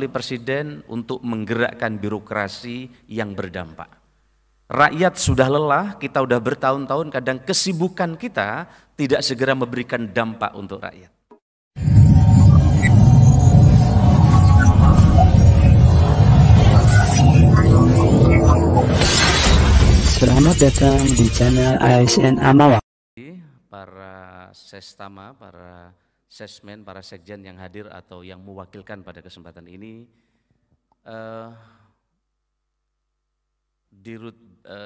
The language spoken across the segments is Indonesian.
oleh presiden untuk menggerakkan birokrasi yang berdampak. Rakyat sudah lelah, kita sudah bertahun-tahun kadang kesibukan kita tidak segera memberikan dampak untuk rakyat. Selamat datang di channel ASN Amawa. Para sestama, para sesmen, para sekjen yang hadir atau yang mewakilkan pada kesempatan ini uh, di Rut uh,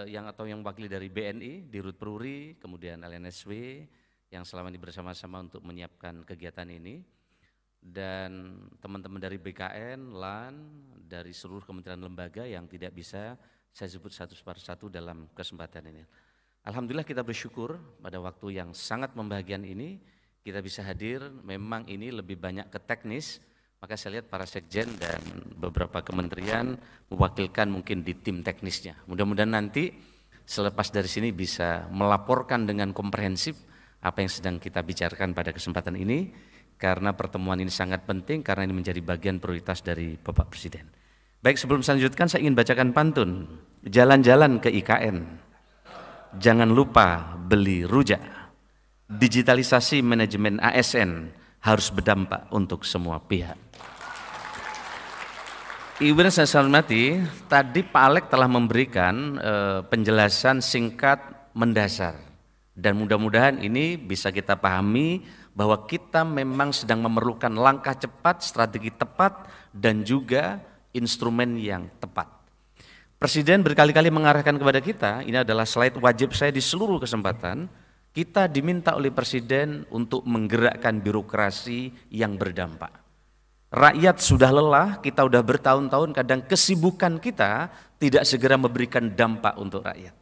eh, yang atau yang wakili dari BNI, di Rut Peruri, kemudian LNSW yang selama ini bersama-sama untuk menyiapkan kegiatan ini dan teman-teman dari BKN, LAN, dari seluruh kementerian lembaga yang tidak bisa saya sebut satu per satu dalam kesempatan ini. Alhamdulillah kita bersyukur pada waktu yang sangat membahagian ini kita bisa hadir, memang ini lebih banyak ke teknis, maka saya lihat para sekjen dan beberapa kementerian mewakilkan mungkin di tim teknisnya. Mudah-mudahan nanti selepas dari sini bisa melaporkan dengan komprehensif apa yang sedang kita bicarakan pada kesempatan ini, karena pertemuan ini sangat penting, karena ini menjadi bagian prioritas dari Bapak Presiden. Baik, sebelum lanjutkan saya ingin bacakan pantun. Jalan-jalan ke IKN, jangan lupa beli rujak digitalisasi manajemen ASN harus berdampak untuk semua pihak. Ibu saya hormati, tadi Pak Alek telah memberikan eh, penjelasan singkat mendasar dan mudah-mudahan ini bisa kita pahami bahwa kita memang sedang memerlukan langkah cepat, strategi tepat dan juga instrumen yang tepat. Presiden berkali-kali mengarahkan kepada kita, ini adalah slide wajib saya di seluruh kesempatan, kita diminta oleh presiden untuk menggerakkan birokrasi yang berdampak. Rakyat sudah lelah, kita sudah bertahun-tahun kadang kesibukan kita tidak segera memberikan dampak untuk rakyat.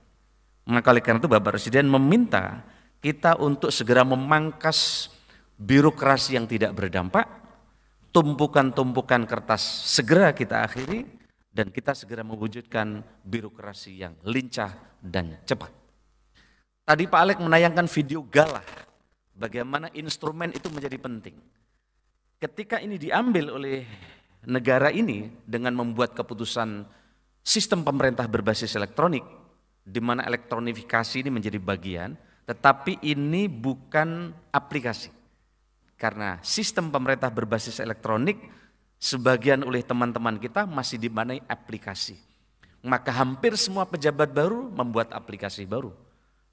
Maka oleh karena itu Bapak Presiden meminta kita untuk segera memangkas birokrasi yang tidak berdampak, tumpukan-tumpukan kertas segera kita akhiri, dan kita segera mewujudkan birokrasi yang lincah dan cepat. Tadi Pak Alek menayangkan video galah, bagaimana instrumen itu menjadi penting. Ketika ini diambil oleh negara ini dengan membuat keputusan sistem pemerintah berbasis elektronik, di mana elektronifikasi ini menjadi bagian, tetapi ini bukan aplikasi. Karena sistem pemerintah berbasis elektronik sebagian oleh teman-teman kita masih dimanai aplikasi. Maka hampir semua pejabat baru membuat aplikasi baru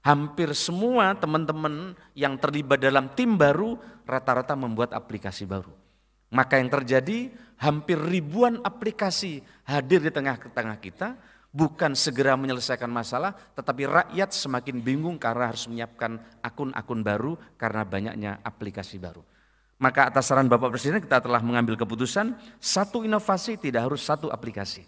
hampir semua teman-teman yang terlibat dalam tim baru rata-rata membuat aplikasi baru. Maka yang terjadi hampir ribuan aplikasi hadir di tengah-tengah kita bukan segera menyelesaikan masalah tetapi rakyat semakin bingung karena harus menyiapkan akun-akun baru karena banyaknya aplikasi baru. Maka atas saran Bapak Presiden kita telah mengambil keputusan satu inovasi tidak harus satu aplikasi.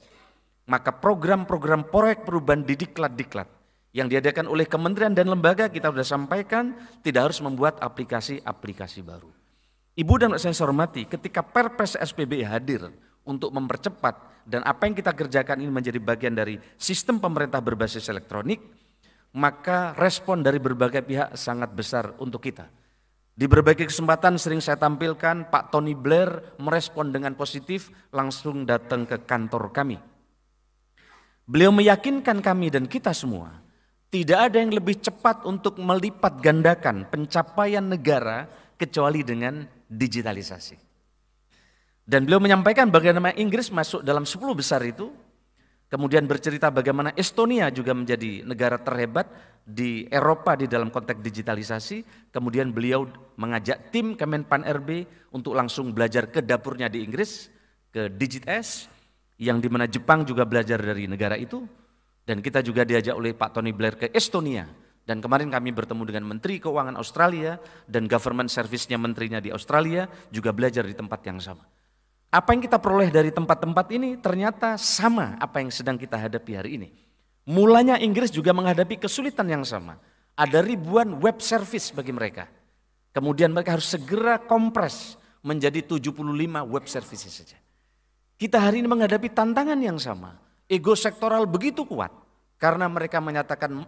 Maka program-program proyek perubahan didiklat-diklat yang diadakan oleh kementerian dan lembaga kita sudah sampaikan tidak harus membuat aplikasi-aplikasi baru. Ibu dan saya hormati, ketika Perpres SPB hadir untuk mempercepat dan apa yang kita kerjakan ini menjadi bagian dari sistem pemerintah berbasis elektronik, maka respon dari berbagai pihak sangat besar untuk kita. Di berbagai kesempatan sering saya tampilkan Pak Tony Blair merespon dengan positif langsung datang ke kantor kami. Beliau meyakinkan kami dan kita semua tidak ada yang lebih cepat untuk melipat gandakan pencapaian negara kecuali dengan digitalisasi. Dan beliau menyampaikan bagaimana Inggris masuk dalam 10 besar itu, kemudian bercerita bagaimana Estonia juga menjadi negara terhebat di Eropa di dalam konteks digitalisasi, kemudian beliau mengajak tim Kemenpan RB untuk langsung belajar ke dapurnya di Inggris, ke Digit S, yang dimana Jepang juga belajar dari negara itu, dan kita juga diajak oleh Pak Tony Blair ke Estonia. Dan kemarin kami bertemu dengan Menteri Keuangan Australia dan government service-nya menterinya di Australia juga belajar di tempat yang sama. Apa yang kita peroleh dari tempat-tempat ini ternyata sama apa yang sedang kita hadapi hari ini. Mulanya Inggris juga menghadapi kesulitan yang sama. Ada ribuan web service bagi mereka. Kemudian mereka harus segera kompres menjadi 75 web services saja. Kita hari ini menghadapi tantangan yang sama ego sektoral begitu kuat karena mereka menyatakan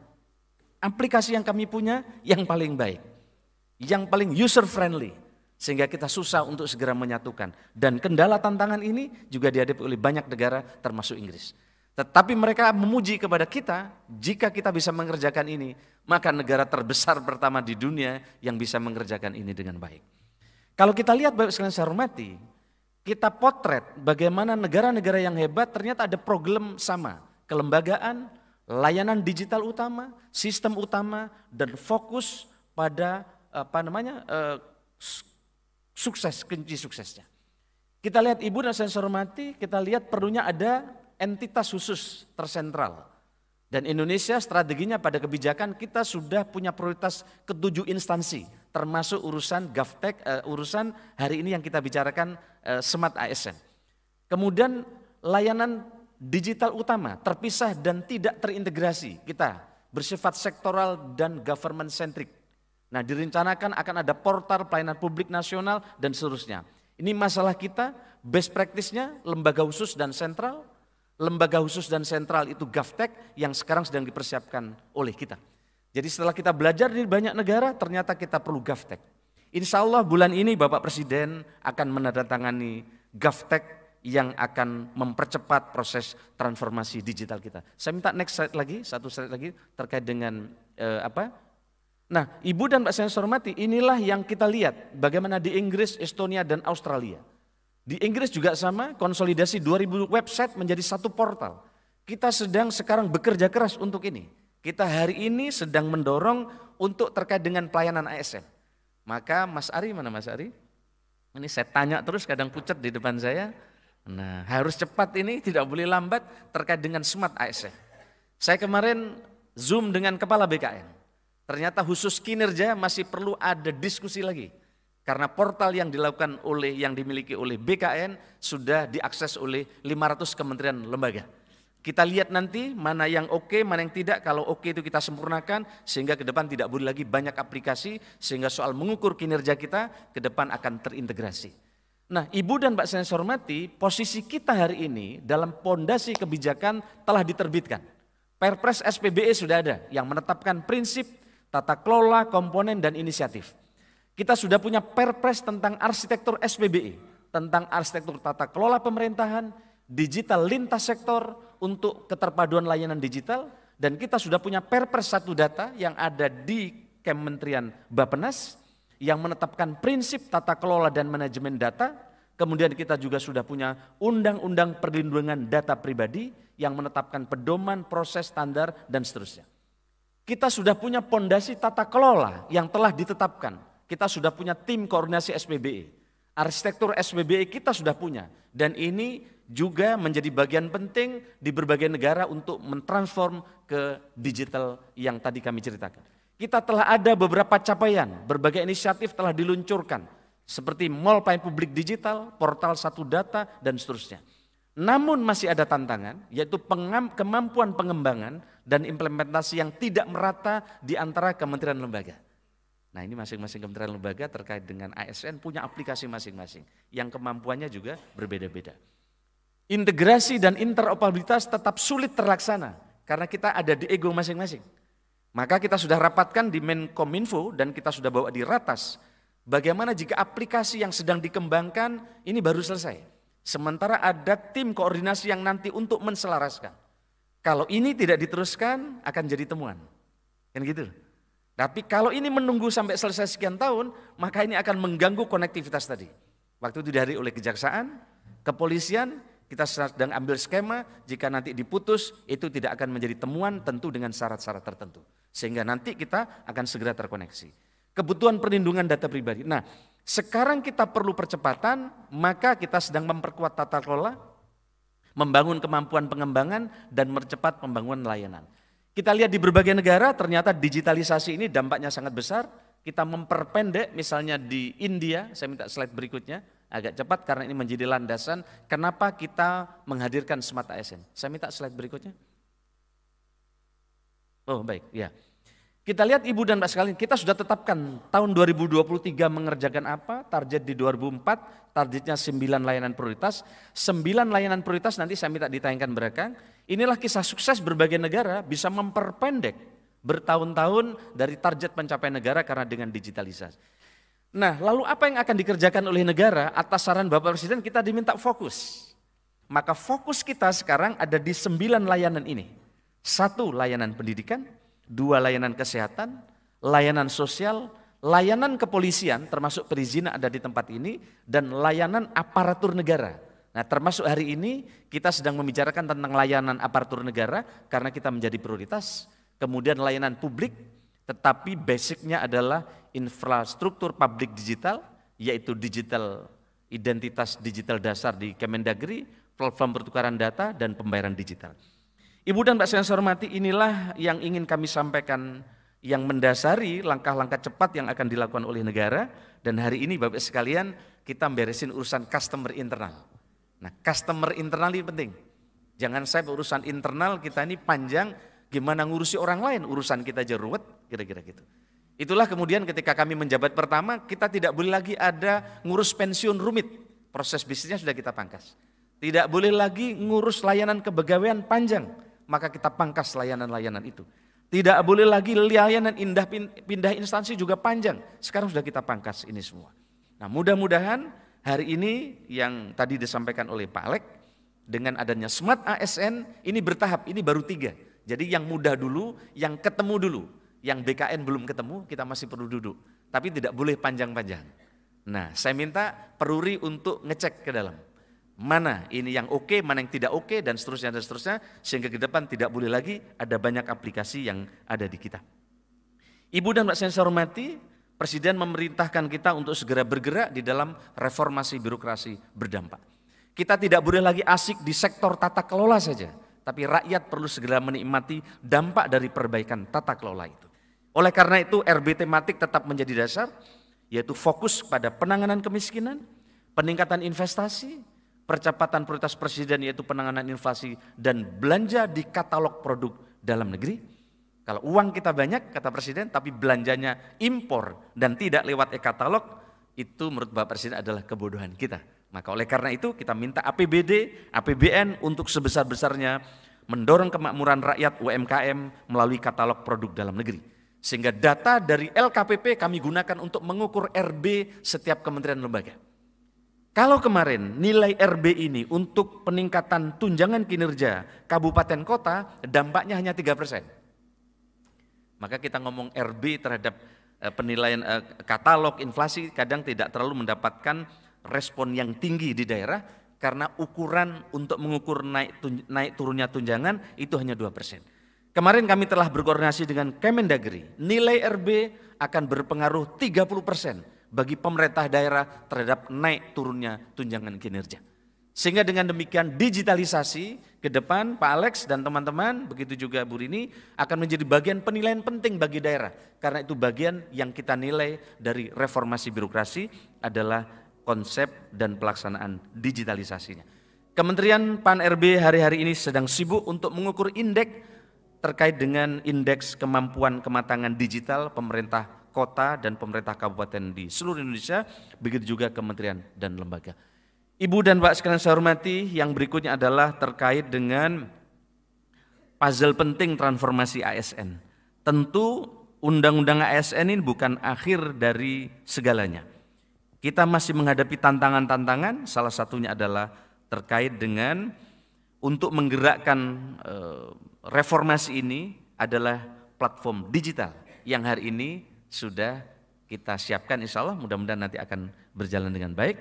aplikasi yang kami punya yang paling baik, yang paling user friendly sehingga kita susah untuk segera menyatukan dan kendala tantangan ini juga dihadapi oleh banyak negara termasuk Inggris. Tetapi mereka memuji kepada kita, jika kita bisa mengerjakan ini, maka negara terbesar pertama di dunia yang bisa mengerjakan ini dengan baik. Kalau kita lihat Bapak sekalian saya hormati, kita potret bagaimana negara-negara yang hebat ternyata ada problem sama, kelembagaan, layanan digital utama, sistem utama dan fokus pada apa namanya eh, sukses kunci suksesnya. Kita lihat ibu dan saya hormati, kita lihat perlunya ada entitas khusus tersentral. Dan Indonesia strateginya pada kebijakan kita sudah punya prioritas ketujuh instansi termasuk urusan gaftek uh, eh, urusan hari ini yang kita bicarakan uh, Smart ASN. Kemudian layanan digital utama terpisah dan tidak terintegrasi kita bersifat sektoral dan government centric. Nah, direncanakan akan ada portal pelayanan publik nasional dan seterusnya. Ini masalah kita, best practice-nya lembaga khusus dan sentral. Lembaga khusus dan sentral itu gaftek yang sekarang sedang dipersiapkan oleh kita. Jadi setelah kita belajar di banyak negara, ternyata kita perlu gaftek. Insya Allah bulan ini Bapak Presiden akan menandatangani gaftek yang akan mempercepat proses transformasi digital kita. Saya minta next slide lagi, satu slide lagi terkait dengan eh, apa? Nah, Ibu dan Pak saya hormati, inilah yang kita lihat bagaimana di Inggris, Estonia dan Australia. Di Inggris juga sama, konsolidasi 2000 website menjadi satu portal. Kita sedang sekarang bekerja keras untuk ini. Kita hari ini sedang mendorong untuk terkait dengan pelayanan ASN. Maka Mas Ari, mana Mas Ari? Ini saya tanya terus kadang pucat di depan saya. Nah harus cepat ini, tidak boleh lambat terkait dengan smart ASN. Saya kemarin zoom dengan kepala BKN. Ternyata khusus kinerja masih perlu ada diskusi lagi. Karena portal yang dilakukan oleh yang dimiliki oleh BKN sudah diakses oleh 500 kementerian lembaga. Kita lihat nanti mana yang oke, okay, mana yang tidak. Kalau oke okay itu kita sempurnakan sehingga ke depan tidak boleh lagi banyak aplikasi sehingga soal mengukur kinerja kita ke depan akan terintegrasi. Nah, Ibu dan Pak Senior hormati, posisi kita hari ini dalam pondasi kebijakan telah diterbitkan. Perpres SPBE sudah ada yang menetapkan prinsip tata kelola, komponen dan inisiatif. Kita sudah punya perpres tentang arsitektur SPBE, tentang arsitektur tata kelola pemerintahan, digital lintas sektor, untuk keterpaduan layanan digital dan kita sudah punya perpres satu data yang ada di Kementerian Bappenas yang menetapkan prinsip tata kelola dan manajemen data Kemudian kita juga sudah punya undang-undang perlindungan data pribadi yang menetapkan pedoman, proses, standar, dan seterusnya. Kita sudah punya pondasi tata kelola yang telah ditetapkan. Kita sudah punya tim koordinasi SPBE. Arsitektur SPBE kita sudah punya. Dan ini juga menjadi bagian penting di berbagai negara untuk mentransform ke digital yang tadi kami ceritakan. Kita telah ada beberapa capaian, berbagai inisiatif telah diluncurkan seperti mall pelayan publik digital, portal satu data dan seterusnya. Namun masih ada tantangan yaitu pengam, kemampuan pengembangan dan implementasi yang tidak merata di antara kementerian lembaga. Nah ini masing-masing kementerian lembaga terkait dengan ASN punya aplikasi masing-masing yang kemampuannya juga berbeda-beda integrasi dan interoperabilitas tetap sulit terlaksana karena kita ada di ego masing-masing. Maka kita sudah rapatkan di Menkominfo dan kita sudah bawa di Ratas. Bagaimana jika aplikasi yang sedang dikembangkan ini baru selesai. Sementara ada tim koordinasi yang nanti untuk menselaraskan. Kalau ini tidak diteruskan akan jadi temuan. Kan gitu. Tapi kalau ini menunggu sampai selesai sekian tahun, maka ini akan mengganggu konektivitas tadi. Waktu itu dari oleh kejaksaan, kepolisian, kita sedang ambil skema, jika nanti diputus itu tidak akan menjadi temuan tentu dengan syarat-syarat tertentu. Sehingga nanti kita akan segera terkoneksi. Kebutuhan perlindungan data pribadi. Nah, sekarang kita perlu percepatan, maka kita sedang memperkuat tata kelola, membangun kemampuan pengembangan, dan mempercepat pembangunan layanan. Kita lihat di berbagai negara ternyata digitalisasi ini dampaknya sangat besar. Kita memperpendek misalnya di India, saya minta slide berikutnya agak cepat karena ini menjadi landasan kenapa kita menghadirkan Smart ASN. Saya minta slide berikutnya. Oh baik, ya. Kita lihat Ibu dan Pak sekalian, kita sudah tetapkan tahun 2023 mengerjakan apa, target di 2004, targetnya 9 layanan prioritas. 9 layanan prioritas nanti saya minta ditayangkan berakang. Inilah kisah sukses berbagai negara bisa memperpendek bertahun-tahun dari target pencapaian negara karena dengan digitalisasi. Nah, lalu apa yang akan dikerjakan oleh negara atas saran Bapak Presiden kita diminta fokus. Maka fokus kita sekarang ada di sembilan layanan ini. Satu layanan pendidikan, dua layanan kesehatan, layanan sosial, layanan kepolisian termasuk perizinan ada di tempat ini, dan layanan aparatur negara. Nah termasuk hari ini kita sedang membicarakan tentang layanan aparatur negara karena kita menjadi prioritas, kemudian layanan publik, tetapi basicnya adalah infrastruktur publik digital, yaitu digital identitas digital dasar di Kemendagri, platform pertukaran data, dan pembayaran digital. Ibu dan Pak Sensor Mati, inilah yang ingin kami sampaikan yang mendasari langkah-langkah cepat yang akan dilakukan oleh negara dan hari ini Bapak sekalian kita beresin urusan customer internal. Nah, customer internal ini penting. Jangan saya urusan internal kita ini panjang gimana ngurusi orang lain, urusan kita jeruwet kira-kira gitu. Itulah kemudian ketika kami menjabat pertama, kita tidak boleh lagi ada ngurus pensiun rumit. Proses bisnisnya sudah kita pangkas. Tidak boleh lagi ngurus layanan kebegawaian panjang, maka kita pangkas layanan-layanan itu. Tidak boleh lagi layanan indah pindah instansi juga panjang. Sekarang sudah kita pangkas ini semua. Nah, mudah-mudahan hari ini yang tadi disampaikan oleh Pak Alek dengan adanya Smart ASN ini bertahap, ini baru tiga. Jadi yang mudah dulu, yang ketemu dulu yang ya. BKN belum ketemu, kita masih perlu duduk. Tapi tidak boleh panjang-panjang. Nah, saya minta peruri untuk ngecek ke dalam. Mana ini yang oke, mana yang tidak oke, dan seterusnya, dan seterusnya. Sehingga ke depan tidak boleh lagi ada banyak aplikasi yang ada di kita. Ibu dan Mbak saya hormati, Presiden memerintahkan kita untuk segera bergerak di dalam reformasi birokrasi berdampak. Kita tidak boleh lagi asik di sektor tata kelola saja, tapi rakyat perlu segera menikmati dampak dari perbaikan tata kelola itu. Oleh karena itu RB tematik tetap menjadi dasar, yaitu fokus pada penanganan kemiskinan, peningkatan investasi, percepatan prioritas presiden yaitu penanganan inflasi dan belanja di katalog produk dalam negeri. Kalau uang kita banyak, kata presiden, tapi belanjanya impor dan tidak lewat e-katalog, itu menurut Bapak Presiden adalah kebodohan kita. Maka oleh karena itu kita minta APBD, APBN untuk sebesar-besarnya mendorong kemakmuran rakyat UMKM melalui katalog produk dalam negeri. Sehingga data dari LKPP kami gunakan untuk mengukur RB setiap kementerian lembaga. Kalau kemarin nilai RB ini untuk peningkatan tunjangan kinerja kabupaten kota dampaknya hanya 3 persen. Maka kita ngomong RB terhadap eh, penilaian eh, katalog inflasi kadang tidak terlalu mendapatkan respon yang tinggi di daerah karena ukuran untuk mengukur naik, naik turunnya tunjangan itu hanya 2 persen. Kemarin kami telah berkoordinasi dengan Kemendagri. Nilai RB akan berpengaruh 30% bagi pemerintah daerah terhadap naik turunnya tunjangan kinerja. Sehingga dengan demikian digitalisasi ke depan Pak Alex dan teman-teman, begitu juga Bu Rini, akan menjadi bagian penilaian penting bagi daerah. Karena itu bagian yang kita nilai dari reformasi birokrasi adalah konsep dan pelaksanaan digitalisasinya. Kementerian PAN-RB hari-hari ini sedang sibuk untuk mengukur indeks terkait dengan indeks kemampuan kematangan digital pemerintah kota dan pemerintah kabupaten di seluruh Indonesia, begitu juga kementerian dan lembaga. Ibu dan Pak sekalian saya hormati, yang berikutnya adalah terkait dengan puzzle penting transformasi ASN. Tentu undang-undang ASN ini bukan akhir dari segalanya. Kita masih menghadapi tantangan-tantangan, salah satunya adalah terkait dengan untuk menggerakkan eh, reformasi ini adalah platform digital yang hari ini sudah kita siapkan insya Allah mudah-mudahan nanti akan berjalan dengan baik.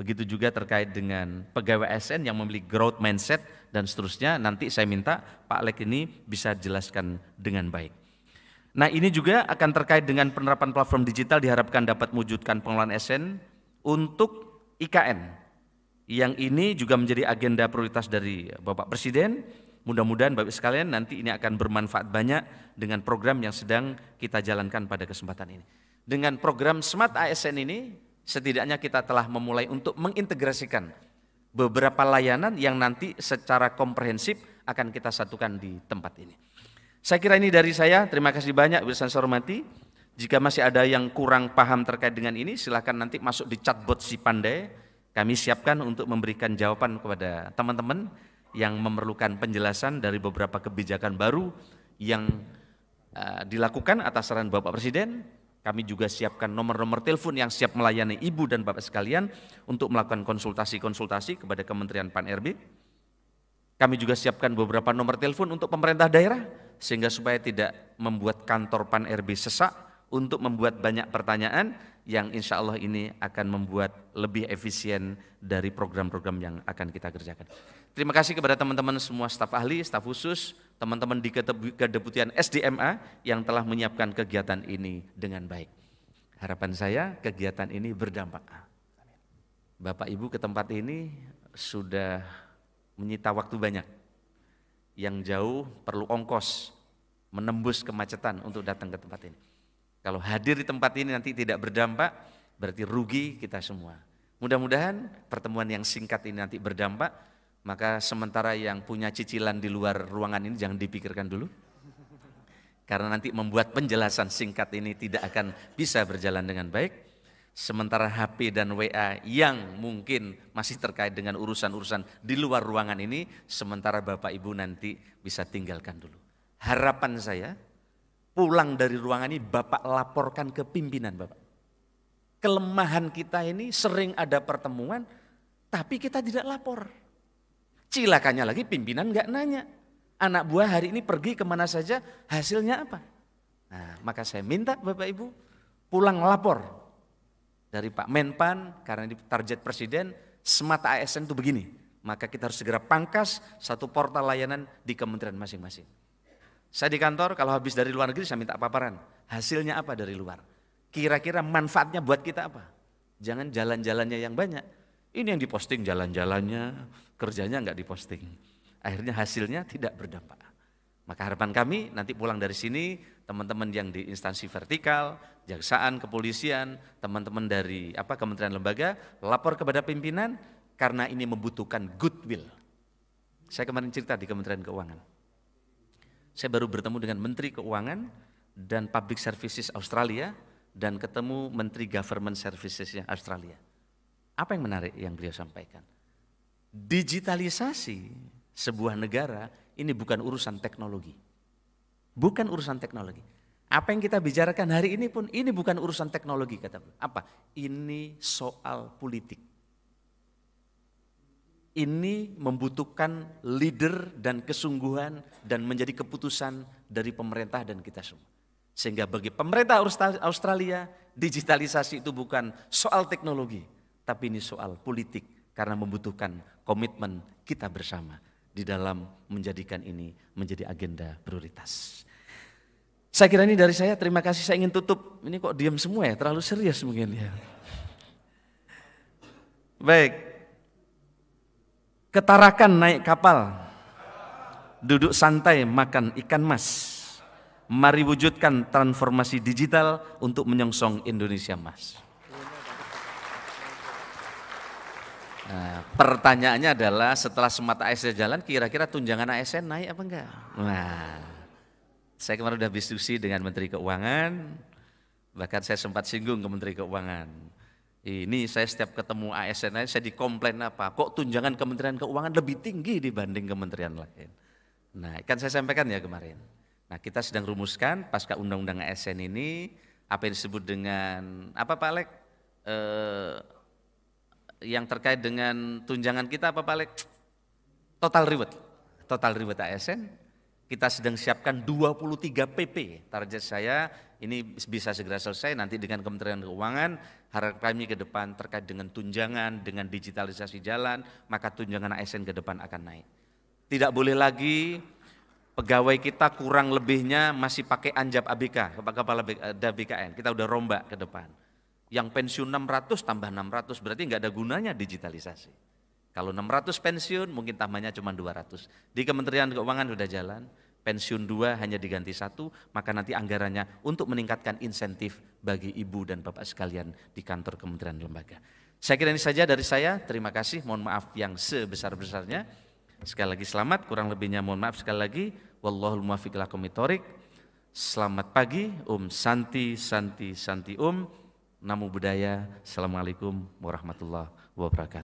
Begitu juga terkait dengan pegawai ASN yang memiliki growth mindset dan seterusnya nanti saya minta Pak Lek ini bisa jelaskan dengan baik. Nah ini juga akan terkait dengan penerapan platform digital diharapkan dapat mewujudkan pengelolaan ASN untuk IKN yang ini juga menjadi agenda prioritas dari Bapak Presiden Mudah-mudahan Bapak sekalian nanti ini akan bermanfaat banyak dengan program yang sedang kita jalankan pada kesempatan ini. Dengan program Smart ASN ini setidaknya kita telah memulai untuk mengintegrasikan beberapa layanan yang nanti secara komprehensif akan kita satukan di tempat ini. Saya kira ini dari saya, terima kasih banyak Wilson Sormati. Jika masih ada yang kurang paham terkait dengan ini, silahkan nanti masuk di chatbot si pandai. Kami siapkan untuk memberikan jawaban kepada teman-teman yang memerlukan penjelasan dari beberapa kebijakan baru yang uh, dilakukan atas saran Bapak Presiden. Kami juga siapkan nomor-nomor telepon yang siap melayani Ibu dan Bapak sekalian untuk melakukan konsultasi-konsultasi kepada Kementerian Pan-RB. Kami juga siapkan beberapa nomor telepon untuk pemerintah daerah sehingga supaya tidak membuat kantor Pan-RB sesak untuk membuat banyak pertanyaan yang insya Allah ini akan membuat lebih efisien dari program-program yang akan kita kerjakan. Terima kasih kepada teman-teman semua staf ahli, staf khusus, teman-teman di Kedeputian SDMA yang telah menyiapkan kegiatan ini dengan baik. Harapan saya kegiatan ini berdampak. Bapak Ibu ke tempat ini sudah menyita waktu banyak. Yang jauh perlu ongkos menembus kemacetan untuk datang ke tempat ini. Kalau hadir di tempat ini nanti tidak berdampak, berarti rugi kita semua. Mudah-mudahan pertemuan yang singkat ini nanti berdampak, maka sementara yang punya cicilan di luar ruangan ini jangan dipikirkan dulu. Karena nanti membuat penjelasan singkat ini tidak akan bisa berjalan dengan baik. Sementara HP dan WA yang mungkin masih terkait dengan urusan-urusan di luar ruangan ini, sementara Bapak Ibu nanti bisa tinggalkan dulu. Harapan saya, pulang dari ruangan ini Bapak laporkan ke pimpinan Bapak. Kelemahan kita ini sering ada pertemuan tapi kita tidak lapor. Cilakannya lagi pimpinan nggak nanya. Anak buah hari ini pergi kemana saja hasilnya apa. Nah maka saya minta Bapak Ibu pulang lapor dari Pak Menpan karena di target Presiden semata ASN itu begini. Maka kita harus segera pangkas satu portal layanan di kementerian masing-masing. Saya di kantor kalau habis dari luar negeri saya minta paparan. Hasilnya apa dari luar? Kira-kira manfaatnya buat kita apa? Jangan jalan-jalannya yang banyak. Ini yang diposting jalan-jalannya, kerjanya nggak diposting. Akhirnya hasilnya tidak berdampak. Maka harapan kami nanti pulang dari sini teman-teman yang di instansi vertikal, jaksaan, kepolisian, teman-teman dari apa kementerian lembaga lapor kepada pimpinan karena ini membutuhkan goodwill. Saya kemarin cerita di Kementerian Keuangan saya baru bertemu dengan Menteri Keuangan dan Public Services Australia dan ketemu Menteri Government Servicesnya Australia. Apa yang menarik yang beliau sampaikan? Digitalisasi sebuah negara ini bukan urusan teknologi. Bukan urusan teknologi. Apa yang kita bicarakan hari ini pun ini bukan urusan teknologi kata beliau. Apa? Ini soal politik ini membutuhkan leader dan kesungguhan dan menjadi keputusan dari pemerintah dan kita semua. Sehingga bagi pemerintah Australia, digitalisasi itu bukan soal teknologi, tapi ini soal politik karena membutuhkan komitmen kita bersama di dalam menjadikan ini menjadi agenda prioritas. Saya kira ini dari saya, terima kasih saya ingin tutup. Ini kok diam semua ya, terlalu serius mungkin ya. Baik, Ketarakan naik kapal, duduk santai makan ikan mas. Mari wujudkan transformasi digital untuk menyongsong Indonesia Mas. Nah, pertanyaannya adalah setelah semata ASN jalan, kira-kira tunjangan ASN naik apa enggak? Nah, saya kemarin sudah diskusi dengan Menteri Keuangan, bahkan saya sempat singgung ke Menteri Keuangan. Ini saya setiap ketemu ASN saya dikomplain apa? Kok tunjangan Kementerian Keuangan lebih tinggi dibanding kementerian lain? Nah, kan saya sampaikan ya kemarin. Nah, kita sedang rumuskan pasca undang-undang ASN ini apa yang disebut dengan apa Pak Alek? Eh, yang terkait dengan tunjangan kita apa Pak Alek? Total reward. Total reward ASN kita sedang siapkan 23 PP. Target saya ini bisa segera selesai nanti dengan Kementerian Keuangan. Harap kami ke depan terkait dengan tunjangan, dengan digitalisasi jalan, maka tunjangan ASN ke depan akan naik. Tidak boleh lagi pegawai kita kurang lebihnya masih pakai anjab ABK, kepala BKN. Eh, kita udah rombak ke depan. Yang pensiun 600 tambah 600 berarti nggak ada gunanya digitalisasi. Kalau 600 pensiun mungkin tambahnya cuma 200. Di Kementerian Keuangan sudah jalan, pensiun dua hanya diganti satu, maka nanti anggarannya untuk meningkatkan insentif bagi ibu dan bapak sekalian di kantor kementerian lembaga. Saya kira ini saja dari saya, terima kasih, mohon maaf yang sebesar-besarnya. Sekali lagi selamat, kurang lebihnya mohon maaf sekali lagi. Wallahul muafiq lakum Selamat pagi, Om um Santi, Santi, Santi Om. Um. Namo Buddhaya, Assalamualaikum warahmatullahi wabarakatuh.